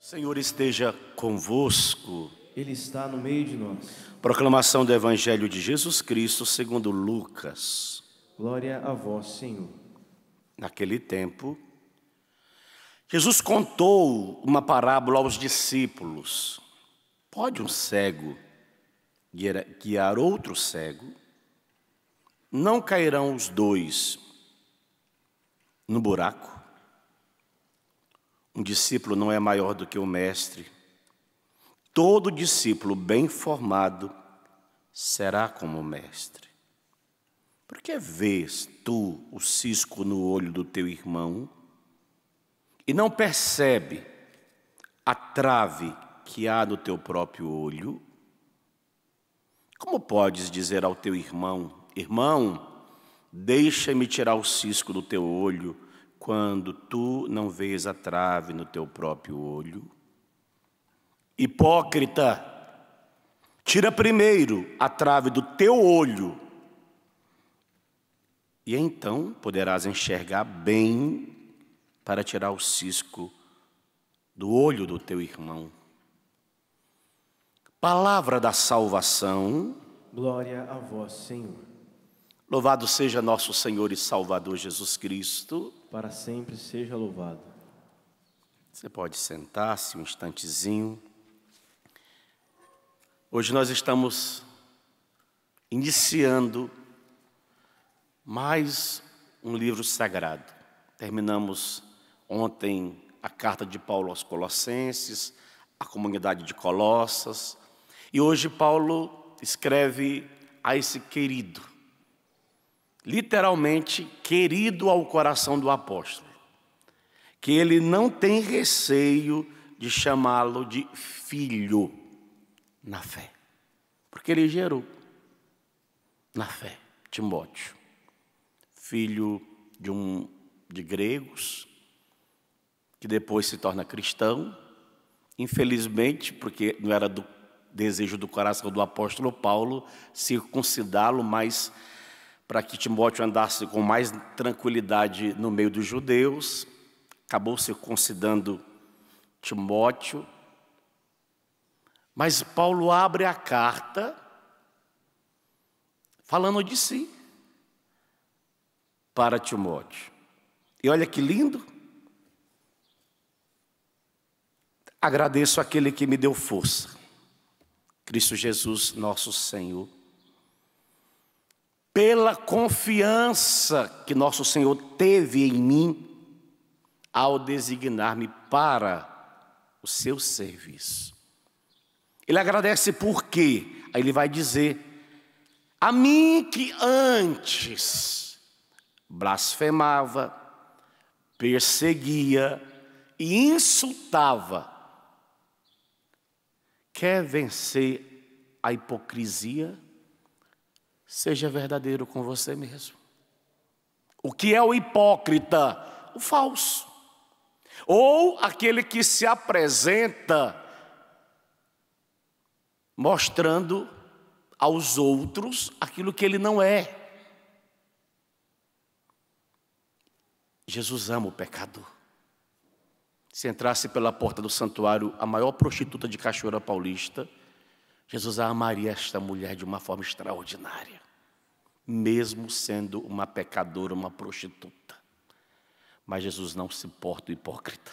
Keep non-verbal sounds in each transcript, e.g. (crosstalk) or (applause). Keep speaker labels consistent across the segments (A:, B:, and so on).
A: Senhor esteja convosco. Ele está no meio de nós. Proclamação do Evangelho de Jesus Cristo segundo Lucas. Glória a vós, Senhor. Naquele tempo, Jesus contou uma parábola aos discípulos. Pode um cego guiar outro cego? Não cairão os dois no buraco? Um discípulo não é maior do que o mestre. Todo discípulo bem formado será como o mestre. Por que vês tu o cisco no olho do teu irmão e não percebe a trave que há no teu próprio olho? Como podes dizer ao teu irmão: Irmão, deixa-me tirar o cisco do teu olho quando tu não vês a trave no teu próprio olho? Hipócrita, tira primeiro a trave do teu olho, e então poderás enxergar bem para tirar o cisco do olho do teu irmão. Palavra da salvação. Glória a vós, Senhor. Louvado seja nosso Senhor e Salvador Jesus Cristo para sempre seja louvado. Você pode sentar-se um instantezinho. Hoje nós estamos iniciando mais um livro sagrado. Terminamos ontem a carta de Paulo aos Colossenses, a comunidade de Colossas, e hoje Paulo escreve a esse querido literalmente querido ao coração do apóstolo, que ele não tem receio de chamá-lo de filho na fé, porque ele gerou na fé Timóteo, filho de um de gregos que depois se torna cristão, infelizmente, porque não era do desejo do coração do apóstolo Paulo circuncidá-lo, mas para que Timóteo andasse com mais tranquilidade no meio dos judeus, acabou circuncidando Timóteo. Mas Paulo abre a carta falando de si para Timóteo. E olha que lindo. Agradeço aquele que me deu força, Cristo Jesus, nosso Senhor pela confiança que nosso Senhor teve em mim ao designar-me para o seu serviço. Ele agradece por quê? Aí ele vai dizer: A mim que antes blasfemava, perseguia e insultava, quer vencer a hipocrisia? Seja verdadeiro com você mesmo. O que é o hipócrita? O falso. Ou aquele que se apresenta mostrando aos outros aquilo que ele não é. Jesus ama o pecador. Se entrasse pela porta do santuário a maior prostituta de Cachoeira Paulista, Jesus amaria esta mulher de uma forma extraordinária, mesmo sendo uma pecadora, uma prostituta. Mas Jesus não se porta hipócrita.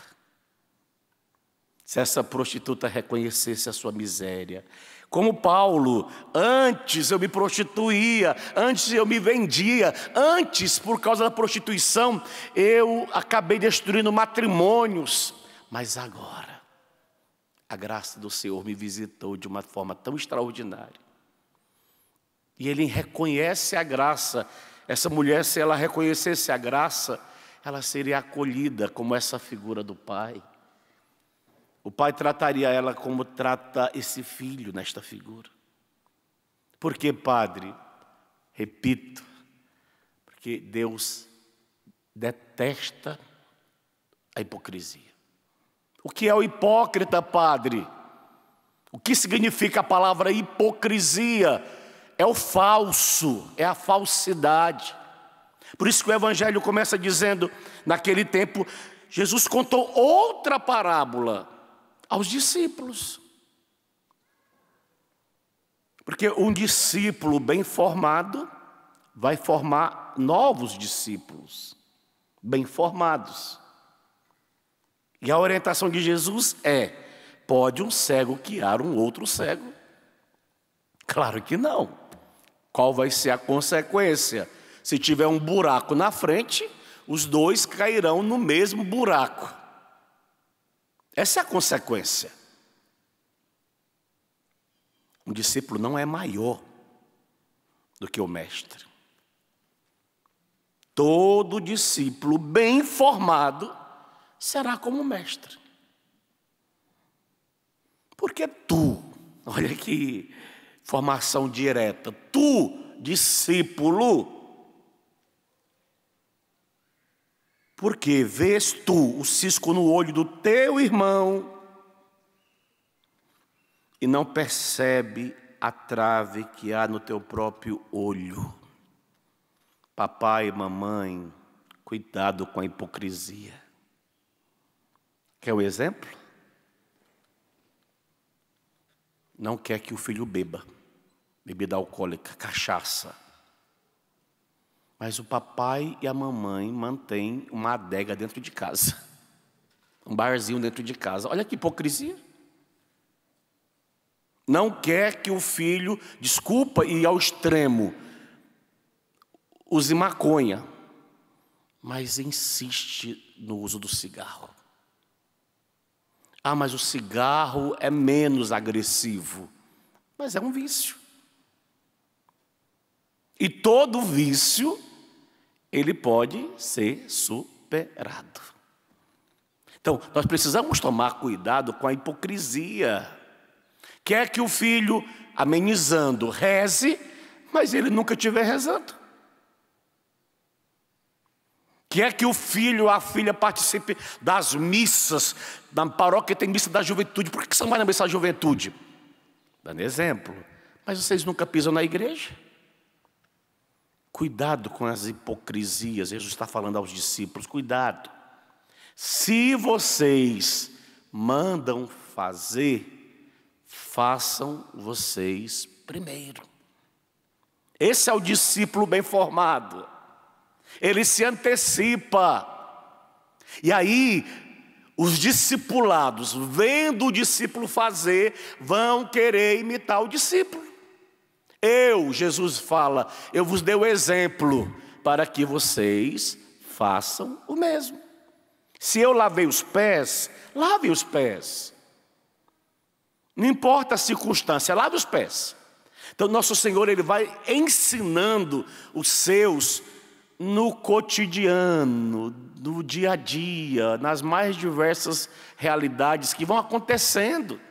A: Se essa prostituta reconhecesse a sua miséria, como Paulo, antes eu me prostituía, antes eu me vendia, antes, por causa da prostituição, eu acabei destruindo matrimônios, mas agora a graça do Senhor me visitou de uma forma tão extraordinária. E ele reconhece a graça. Essa mulher, se ela reconhecesse a graça, ela seria acolhida como essa figura do pai. O pai trataria ela como trata esse filho nesta figura. Porque, padre, repito, porque Deus detesta a hipocrisia. O que é o hipócrita, padre? O que significa a palavra hipocrisia? É o falso, é a falsidade. Por isso que o Evangelho começa dizendo: naquele tempo, Jesus contou outra parábola aos discípulos. Porque um discípulo bem formado vai formar novos discípulos, bem formados. E a orientação de Jesus é: pode um cego guiar um outro cego? Claro que não. Qual vai ser a consequência? Se tiver um buraco na frente, os dois cairão no mesmo buraco. Essa é a consequência. Um discípulo não é maior do que o mestre. Todo discípulo bem formado será como mestre. Porque tu, olha que formação direta, tu, discípulo, porque vês tu o cisco no olho do teu irmão e não percebe a trave que há no teu próprio olho. Papai, mamãe, cuidado com a hipocrisia. Quer o exemplo? Não quer que o filho beba bebida alcoólica, cachaça. Mas o papai e a mamãe mantêm uma adega dentro de casa, (laughs) um barzinho dentro de casa. Olha que hipocrisia. Não quer que o filho, desculpa e ao extremo, use maconha, mas insiste no uso do cigarro. Ah, mas o cigarro é menos agressivo. Mas é um vício. E todo vício, ele pode ser superado. Então, nós precisamos tomar cuidado com a hipocrisia. Quer que o filho, amenizando, reze, mas ele nunca estiver rezando. Quer é que o filho, a filha participe das missas. da paróquia tem missa da juventude. Por que você não vai na missa da juventude? Dando exemplo. Mas vocês nunca pisam na igreja? Cuidado com as hipocrisias. Jesus está falando aos discípulos: cuidado. Se vocês mandam fazer, façam vocês primeiro. Esse é o discípulo bem formado ele se antecipa. E aí, os discipulados, vendo o discípulo fazer, vão querer imitar o discípulo. Eu, Jesus fala, eu vos dei o exemplo para que vocês façam o mesmo. Se eu lavei os pés, lave os pés. Não importa a circunstância, lave os pés. Então, nosso Senhor, Ele vai ensinando os seus no cotidiano, no dia a dia, nas mais diversas realidades que vão acontecendo.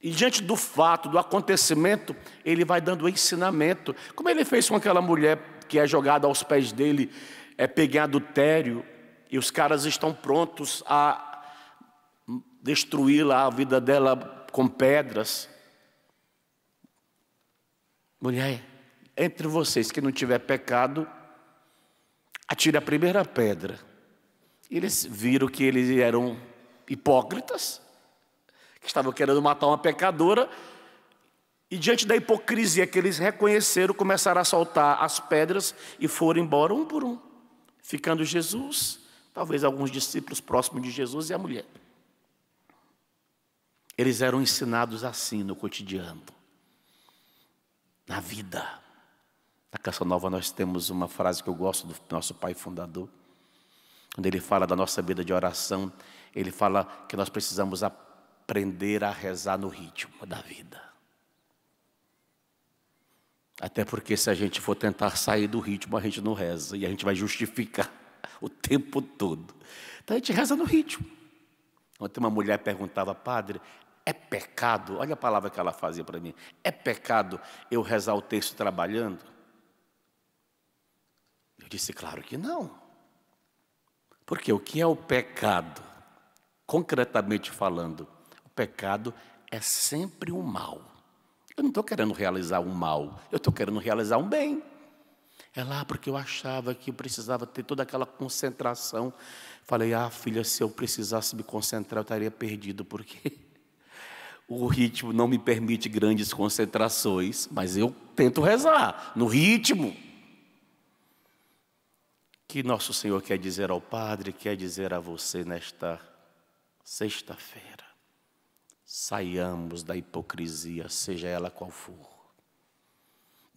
A: E diante do fato, do acontecimento, ele vai dando ensinamento. Como ele fez com aquela mulher que é jogada aos pés dele, é pega em adultério, e os caras estão prontos a destruí-la, a vida dela com pedras. Mulher, entre vocês que não tiver pecado, atire a primeira pedra. eles viram que eles eram hipócritas, que estavam querendo matar uma pecadora, e diante da hipocrisia que eles reconheceram, começaram a soltar as pedras e foram embora um por um, ficando Jesus, talvez alguns discípulos próximos de Jesus e a mulher. Eles eram ensinados assim no cotidiano, na vida. Na Canção Nova nós temos uma frase que eu gosto do nosso pai fundador. Quando ele fala da nossa vida de oração, ele fala que nós precisamos aprender a rezar no ritmo da vida. Até porque se a gente for tentar sair do ritmo, a gente não reza e a gente vai justificar (laughs) o tempo todo. Então a gente reza no ritmo. Ontem uma mulher perguntava, padre, é pecado? Olha a palavra que ela fazia para mim. É pecado eu rezar o texto trabalhando? Eu disse, claro que não. Porque o que é o pecado? Concretamente falando, o pecado é sempre um mal. Eu não estou querendo realizar um mal, eu estou querendo realizar um bem. É lá porque eu achava que eu precisava ter toda aquela concentração. Falei, ah, filha, se eu precisasse me concentrar, eu estaria perdido, porque (laughs) o ritmo não me permite grandes concentrações, mas eu tento rezar no ritmo que nosso Senhor quer dizer ao Padre, quer dizer a você nesta sexta-feira. Saiamos da hipocrisia, seja ela qual for.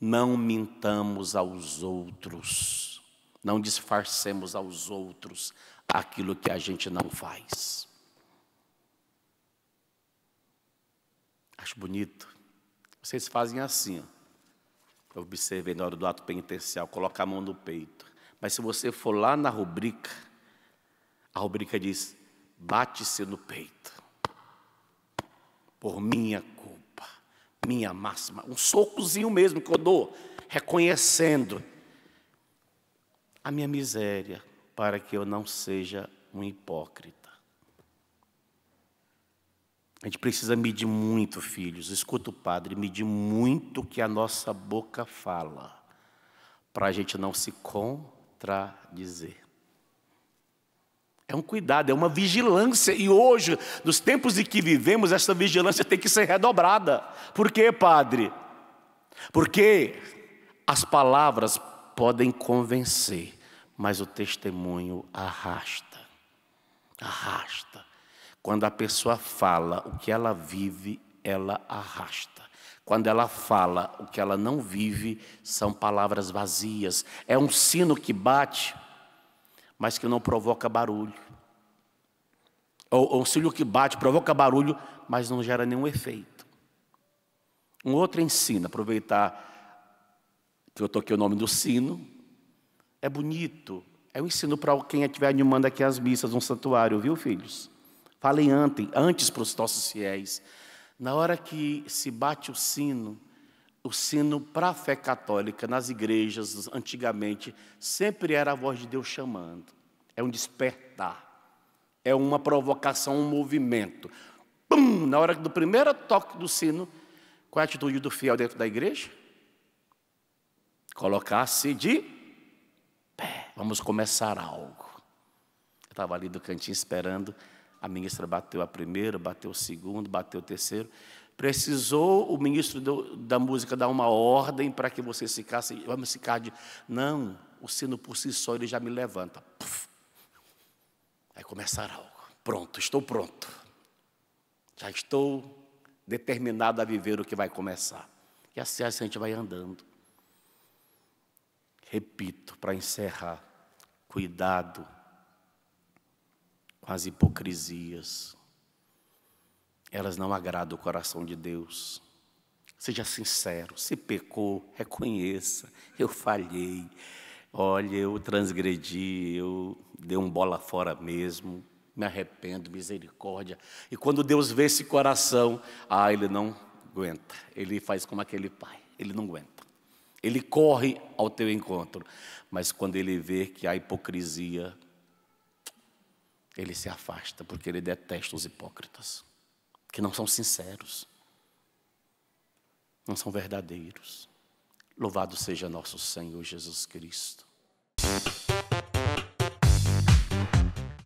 A: Não mintamos aos outros, não disfarcemos aos outros aquilo que a gente não faz. Acho bonito. Vocês fazem assim, ó. Eu observei na hora do ato penitencial, coloca a mão no peito mas se você for lá na rubrica, a rubrica diz: bate-se no peito, por minha culpa, minha máxima. Um socozinho mesmo que eu dou, reconhecendo a minha miséria, para que eu não seja um hipócrita. A gente precisa medir muito, filhos. Escuta o padre, medir muito o que a nossa boca fala, para a gente não se com contradizer. É um cuidado, é uma vigilância. E hoje, nos tempos em que vivemos, essa vigilância tem que ser redobrada. Por quê, padre? Porque as palavras podem convencer, mas o testemunho arrasta. Arrasta. Quando a pessoa fala o que ela vive, ela arrasta. Quando ela fala o que ela não vive, são palavras vazias. É um sino que bate, mas que não provoca barulho. Ou, um sino que bate, provoca barulho, mas não gera nenhum efeito. Um outro ensino, aproveitar que eu toquei o nome do sino, é bonito. É um ensino para quem estiver animando aqui as missas, um santuário, viu, filhos? Falem antes, antes para os nossos fiéis. Na hora que se bate o sino, o sino para a fé católica, nas igrejas, antigamente, sempre era a voz de Deus chamando. É um despertar, é uma provocação, um movimento. Pum! Na hora do primeiro toque do sino, qual é a atitude do fiel dentro da igreja? Colocar-se de pé. Vamos começar algo. Eu estava ali do cantinho esperando a ministra bateu a primeira, bateu o segundo, bateu o terceiro. Precisou o ministro do, da música dar uma ordem para que você ficasse. Vamos ficar de. Não, o sino por si só ele já me levanta. Puf. Vai começar algo. Pronto, estou pronto. Já estou determinado a viver o que vai começar. E assim, assim a gente vai andando. Repito, para encerrar, cuidado as hipocrisias. Elas não agradam o coração de Deus. Seja sincero, se pecou, reconheça, eu falhei. Olha, eu transgredi, eu dei um bola fora mesmo, me arrependo, misericórdia. E quando Deus vê esse coração, ah, ele não aguenta. Ele faz como aquele pai, ele não aguenta. Ele corre ao teu encontro. Mas quando ele vê que há hipocrisia, ele se afasta, porque ele detesta os hipócritas, que não são sinceros, não são verdadeiros. Louvado seja nosso Senhor Jesus Cristo.